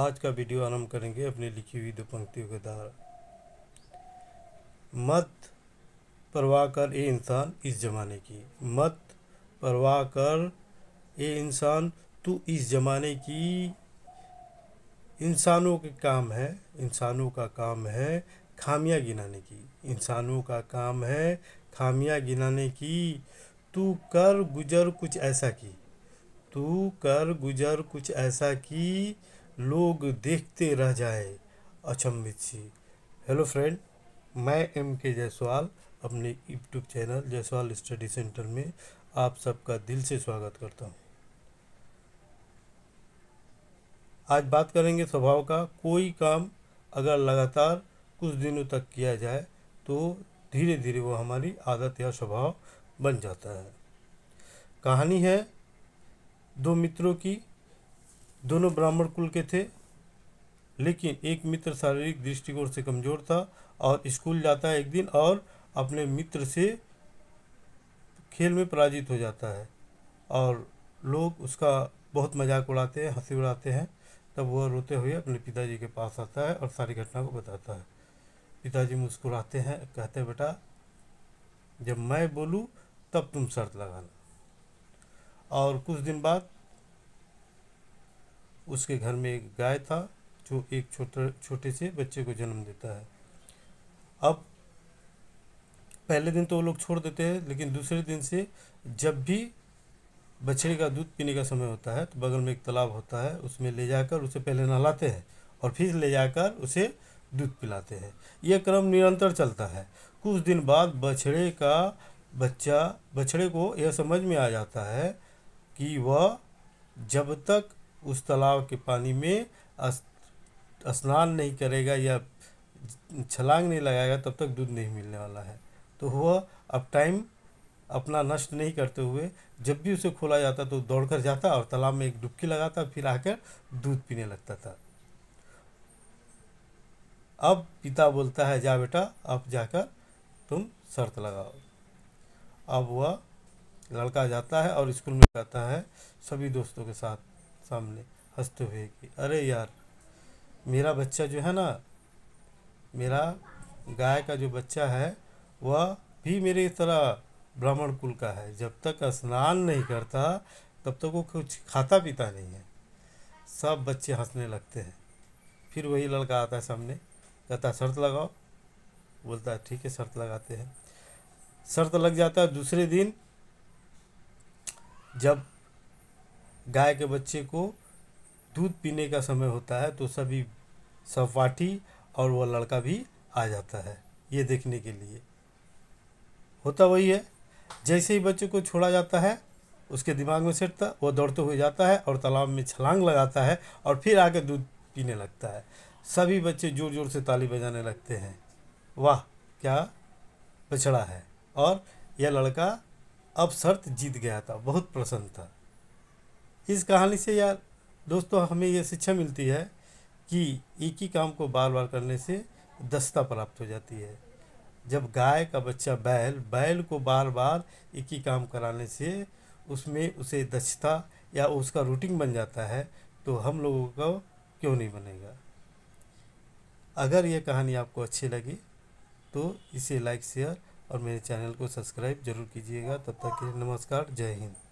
आज का वीडियो आरंभ करेंगे अपनी लिखी हुई दो पंक्तियों के द्वारा मत परवाह कर ए इंसान इस ज़माने की मत परवाह कर ए इंसान तू इस ज़माने की इंसानों के काम है इंसानों का काम है खामियां गिनाने की इंसानों का काम है खामियां गिनाने की तू कर गुजर कुछ ऐसा की तू कर गुजर कुछ ऐसा की लोग देखते रह जाए अचंभित सी हेलो फ्रेंड मैं एम के जायसवाल अपने YouTube channel Jaiswal study centre में आप सबका दिल से स्वागत करता हूँ आज बात करेंगे स्वभाव का कोई काम अगर लगातार कुछ दिनों तक किया जाए तो धीरे धीरे वो हमारी आदत या स्वभाव बन जाता है कहानी है दो मित्रों की दोनों ब्राह्मण कुल के थे लेकिन एक मित्र शारीरिक दृष्टिकोण से कमज़ोर था और स्कूल जाता है एक दिन और अपने मित्र से खेल में पराजित हो जाता है और लोग उसका बहुत मजाक उड़ाते हैं हंसी उड़ाते हैं तब वह रोते हुए अपने पिताजी के पास आता है और सारी घटना को बताता है पिताजी मुस्कुराते हैं कहते हैं बेटा जब मैं बोलूँ तब तुम शर्त लगाना और कुछ दिन बाद उसके घर में एक गाय था जो एक छोटे छोटे से बच्चे को जन्म देता है अब पहले दिन तो वो लोग छोड़ देते हैं लेकिन दूसरे दिन से जब भी बछड़े का दूध पीने का समय होता है तो बगल में एक तालाब होता है उसमें ले जाकर उसे पहले नहलाते हैं और फिर ले जाकर उसे दूध पिलाते हैं यह क्रम निरंतर चलता है कुछ दिन बाद बछड़े का बच्चा बछड़े को यह समझ में आ जाता है कि वह जब तक उस तालाब के पानी में स्नान नहीं करेगा या छलांग नहीं लगाएगा तब तक दूध नहीं मिलने वाला है तो वह अब टाइम अपना नष्ट नहीं करते हुए जब भी उसे खोला जाता तो दौड़कर जाता और तालाब में एक डुबकी लगाता फिर आकर दूध पीने लगता था अब पिता बोलता है जा बेटा अब जाकर तुम शर्त लगाओ अब वह लड़का जाता है और स्कूल में जाता है सभी दोस्तों के साथ सामने हंसते हुए कि अरे यार मेरा बच्चा जो है ना मेरा गाय का जो बच्चा है वह भी मेरी तरह ब्राह्मण कुल का है जब तक स्नान नहीं करता तब तक वो कुछ खाता पीता नहीं है सब बच्चे हंसने लगते हैं फिर वही लड़का आता है सामने कहता है शर्त लगाओ बोलता है ठीक है शर्त लगाते हैं शर्त लग जाता है दूसरे दिन जब गाय के बच्चे को दूध पीने का समय होता है तो सभी सपाटी और वह लड़का भी आ जाता है ये देखने के लिए होता वही है जैसे ही बच्चे को छोड़ा जाता है उसके दिमाग में सेटता वो दौड़ते हुए जाता है और तालाब में छलांग लगाता है और फिर आके दूध पीने लगता है सभी बच्चे ज़ोर ज़ोर से ताली बजाने लगते हैं वाह क्या बछड़ा है और यह लड़का अब शर्त जीत गया था बहुत प्रसन्न था इस कहानी से यार दोस्तों हमें यह शिक्षा मिलती है कि एक ही काम को बार बार करने से दस्ता प्राप्त हो जाती है जब गाय का बच्चा बैल बैल को बार बार एक ही काम कराने से उसमें उसे दक्षता या उसका रूटीन बन जाता है तो हम लोगों का क्यों नहीं बनेगा अगर यह कहानी आपको अच्छी लगी तो इसे लाइक शेयर और मेरे चैनल को सब्सक्राइब जरूर कीजिएगा तब तक के नमस्कार जय हिंद